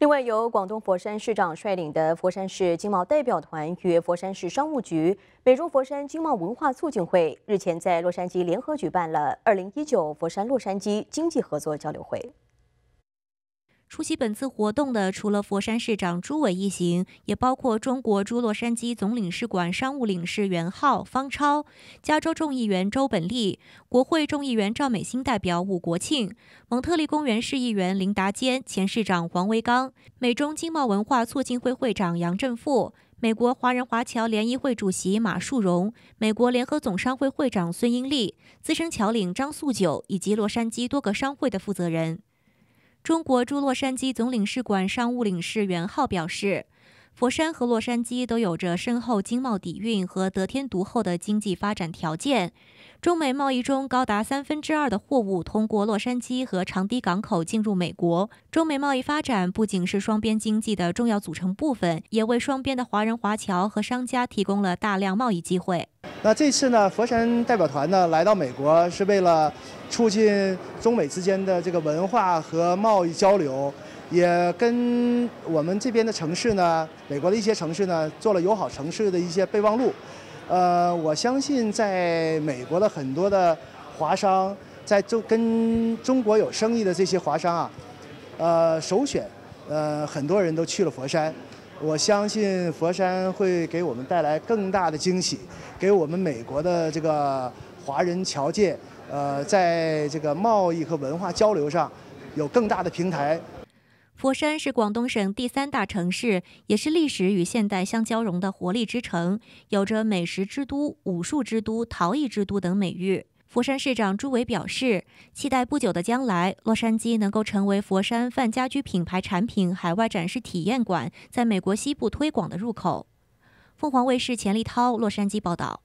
另外，由广东佛山市长率领的佛山市经贸代表团与佛山市商务局、美中佛山经贸文化促进会日前在洛杉矶联合举办了“二零一九佛山洛杉矶经济合作交流会”。出席本次活动的除了佛山市长朱伟一行，也包括中国驻洛杉矶总领事馆商务领事袁浩、方超，加州众议员周本利、国会众议员赵美心代表武国庆、蒙特利公园市议员林达坚、前市长黄维刚、美中经贸文化促进会会长杨振富、美国华人华侨联谊会主席马树荣、美国联合总商会会长孙英利、资深侨领张素九以及洛杉矶多个商会的负责人。中国驻洛杉矶总领事馆商务领事袁浩表示。佛山和洛杉矶都有着深厚经贸底蕴和得天独厚的经济发展条件。中美贸易中高达三分之二的货物通过洛杉矶和长堤港口进入美国。中美贸易发展不仅是双边经济的重要组成部分，也为双边的华人华侨和商家提供了大量贸易机会。那这次呢，佛山代表团呢来到美国是为了促进中美之间的这个文化和贸易交流。也跟我们这边的城市呢，美国的一些城市呢做了友好城市的一些备忘录。呃，我相信在美国的很多的华商，在中跟中国有生意的这些华商啊，呃，首选，呃，很多人都去了佛山。我相信佛山会给我们带来更大的惊喜，给我们美国的这个华人侨界，呃，在这个贸易和文化交流上，有更大的平台。佛山是广东省第三大城市，也是历史与现代相交融的活力之城，有着美食之都、武术之都、陶艺之都等美誉。佛山市长朱伟表示，期待不久的将来，洛杉矶能够成为佛山泛家居品牌产品海外展示体验馆在美国西部推广的入口。凤凰卫视钱立涛洛杉矶报道。